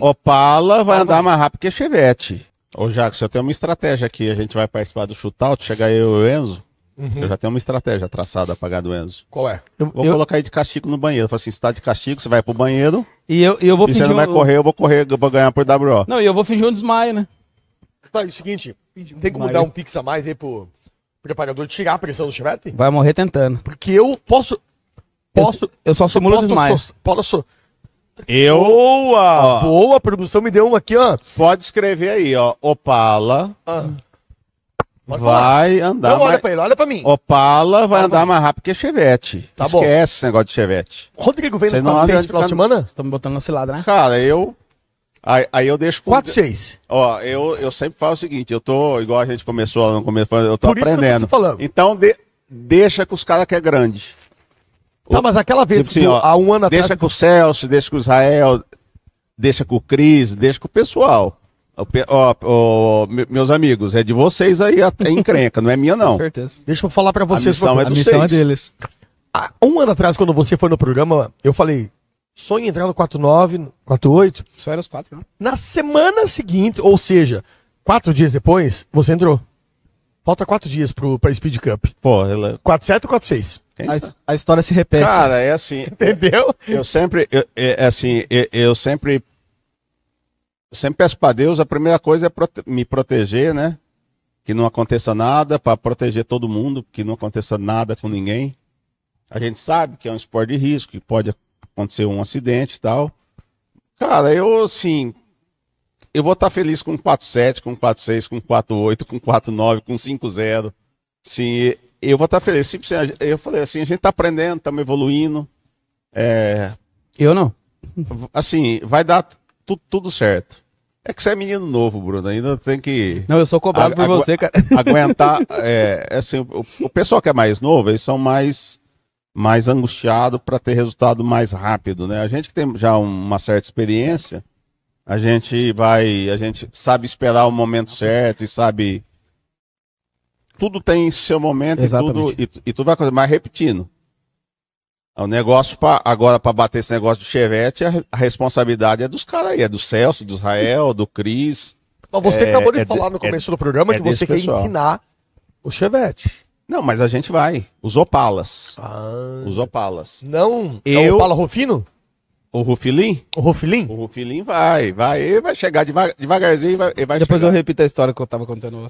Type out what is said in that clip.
Opala vai ah, andar mais rápido que Chevette. Ô, Jackson, eu tenho uma estratégia aqui. A gente vai participar do shootout, chegar eu e o Enzo. Uhum. Eu já tenho uma estratégia traçada pra do Enzo. Qual é? Eu, vou eu... colocar ele de castigo no banheiro. Eu falo assim, você tá de castigo, você vai pro banheiro. E eu, eu vou e fingir. Você não vai correr, eu vou correr, eu vou ganhar por WO. Não, e eu vou fingir um desmaio, né? Mas, tá, é o seguinte, tem como dar um pix a mais aí pro preparador tirar a pressão do Chevette? Vai morrer tentando. Porque eu posso. Posso. Eu, eu só simulo posso, desmaio. Posso, posso, eu. Boa! Ó, boa, a produção me deu uma aqui, ó. Pode escrever aí, ó. Opala. Ah. Vai falar. andar. Não, mais... olha pra ele, olha pra mim. Opala vai ah, andar mais rápido que Chevette. Tá Esquece bom. esse negócio de Chevette. Rodrigo vem Cê no final de semana? Estamos botando na cilada, né? Cara, eu. Aí, aí eu deixo. 4, 6. Ó, eu, eu sempre falo o seguinte: eu tô, igual a gente começou no começo, eu tô Por aprendendo. Isso que eu tô falando. Então, de, deixa que os caras que é grande. Tá, mas aquela vez, tipo, assim, ó, há um ano atrás. Deixa com o Celso, deixa com o Israel, deixa com o Cris, deixa com o pessoal. Ó, ó, meus amigos, é de vocês aí até encrenca, não é minha não. Com certeza. Deixa eu falar para vocês. É a missão, é, a missão é deles. Há um ano atrás, quando você foi no programa, eu falei, sonho em entrar no 49, 48. Só era os quatro, né? Na semana seguinte, ou seja, quatro dias depois, você entrou. Falta quatro dias pro, pra Speed Cup. Pô, ela. 4 7 ou 4 6? A, a, história se repete. Cara, é assim. Entendeu? Eu sempre. Eu, é, é assim, eu, eu sempre. Eu sempre peço pra Deus, a primeira coisa é prote me proteger, né? Que não aconteça nada, para proteger todo mundo, que não aconteça nada com ninguém. A gente sabe que é um esporte de risco, que pode acontecer um acidente e tal. Cara, eu, assim, eu vou estar tá feliz com 4.7, com 4.6, com 4.8, com 4.9, com 5.0. Sim, eu vou estar tá feliz. Simplesmente, eu falei assim, a gente está aprendendo, estamos evoluindo. É... Eu não. Assim, vai dar tu, tudo certo. É que você é menino novo, Bruno. Ainda tem que. Não, eu sou cobrado por você, cara. Aguentar. É, assim, o, o, pessoal que é mais novo, eles são mais, mais angustiados para ter resultado mais rápido, né? A gente que tem já uma certa experiência a gente vai, a gente sabe esperar o momento certo e sabe tudo tem seu momento e tudo e, e tudo vai acontecer, mas repetindo. O é negócio pra, agora para bater esse negócio de Chevette, a, a responsabilidade é dos caras aí, é do Celso, do Israel, do Cris. Mas você é, acabou de é falar no é começo é, do programa é que você quer pessoal. ensinar o Chevette. Não, mas a gente vai. Os Opalas. Ah, os Opalas. Não, eu, é o Opala Rufino? O Rufilim? O Rufilim? O Rufilim vai, vai. Ele vai chegar devagar, devagarzinho e vai, vai Depois chegar. eu repito a história que eu tava contando.